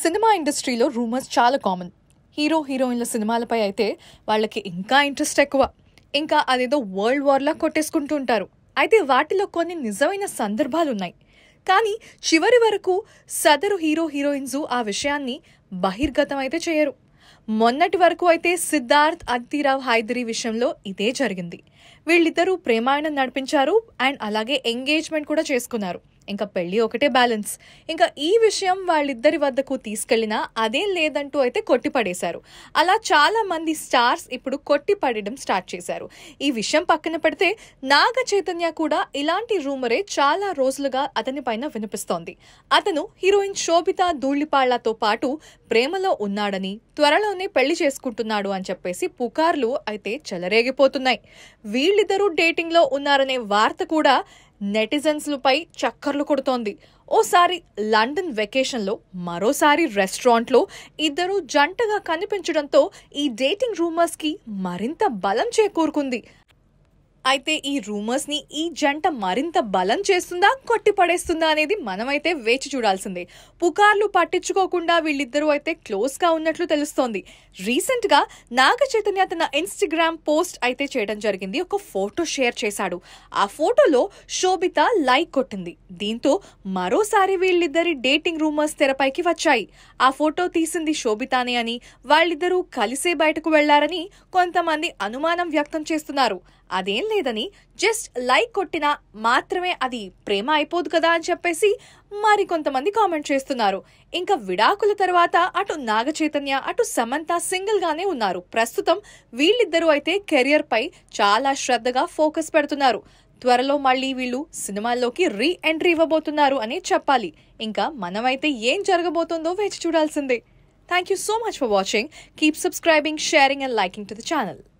cinema ఇండస్ట్రీలో rumours చాలా common hero హీరోయిన్ల సినిమాలపై అయితే వాళ్ళకి ఇంకా ఇంట్రెస్ట్ ఎక్కువ ఇంకా అదేదో వరల్డ్ వార్లా కొట్టేసుకుంటూ ఉంటారు అయితే వాటిలో కొన్ని నిజమైన సందర్భాలు ఉన్నాయి కానీ చివరి వరకు సదరు హీరో హీరోయిన్స్ ఆ విషయాన్ని బహిర్గతం అయితే చేయరు మొన్నటి వరకు అయితే సిద్ధార్థ్ అత్తిరావ్ హైదరి విషయంలో ఇదే జరిగింది వీళ్ళిద్దరూ ప్రేమాయణం నడిపించారు అండ్ అలాగే ఎంగేజ్మెంట్ కూడా చేసుకున్నారు ఇంకా పెళ్ళి ఒకటే బ్యాలెన్స్ ఇంకా ఈ విషయం వాళ్ళిద్దరి వద్దకు తీసుకెళ్లినా అదేం లేదంటూ అయితే కొట్టిపడేశారు అలా చాలా మంది స్టార్స్ ఇప్పుడు కొట్టిపడడం స్టార్ట్ చేశారు ఈ విషయం పక్కన పెడితే నాగ చైతన్య కూడా ఇలాంటి రూమరే చాలా రోజులుగా అతని పైన వినిపిస్తోంది అతను హీరోయిన్ శోభిత ధూళిపాళ్లతో పాటు ప్రేమలో ఉన్నాడని త్వరలోనే పెళ్లి చేసుకుంటున్నాడు అని చెప్పేసి పుకార్లు అయితే చెలరేగిపోతున్నాయి వీళ్ళిద్దరూ డేటింగ్లో ఉన్నారనే వార్త కూడా నెటిజన్స్లపై చక్కర్లు కొడుతోంది ఓసారి లండన్ వెకేషన్లో మరోసారి రెస్టారెంట్లో ఇద్దరు జంటగా కనిపించడంతో ఈ డేటింగ్ రూమర్స్కి మరింత బలం చేకూరుకుంది అయితే ఈ రూమర్స్ ని ఈ జంట మరింత బలం చేస్తుందా కొట్టిపడేస్తుందా అనేది మనమైతే వేచి చూడాల్సిందే పుకార్లు పట్టించుకోకుండా వీళ్ళిద్దరూ అయితే క్లోజ్ గా ఉన్నట్లు తెలుస్తోంది రీసెంట్ గా నాగ చైతన్య తన ఇన్స్టాగ్రామ్ పోస్ట్ అయితే చేయడం జరిగింది ఒక ఫోటో షేర్ చేశాడు ఆ ఫోటోలో శోభిత లైక్ కొట్టింది దీంతో మరోసారి వీళ్ళిద్దరి డేటింగ్ రూమర్స్ తెరపైకి వచ్చాయి ఆ ఫోటో తీసింది శోభితానే అని వాళ్ళిద్దరూ కలిసే బయటకు వెళ్లారని కొంతమంది అనుమానం వ్యక్తం చేస్తున్నారు అదేం లేదని జస్ట్ లైక్ కొట్టినా మాత్రమే అది ప్రేమ అయిపోదు కదా అని చెప్పేసి మరి కొంతమంది కామెంట్ చేస్తున్నారు ఇంకా విడాకుల తర్వాత అటు నాగ అటు సమంత సింగిల్ గానే ఉన్నారు ప్రస్తుతం వీళ్ళిద్దరూ అయితే కెరియర్ పై చాలా శ్రద్ధగా ఫోకస్ పెడుతున్నారు త్వరలో మళ్ళీ వీళ్ళు సినిమాల్లోకి రీ ఎంట్రీ ఇవ్వబోతున్నారు అని చెప్పాలి ఇంకా మనమైతే ఏం జరగబోతుందో వేచి చూడాల్సిందే thank you so much for watching keep subscribing sharing and liking to the channel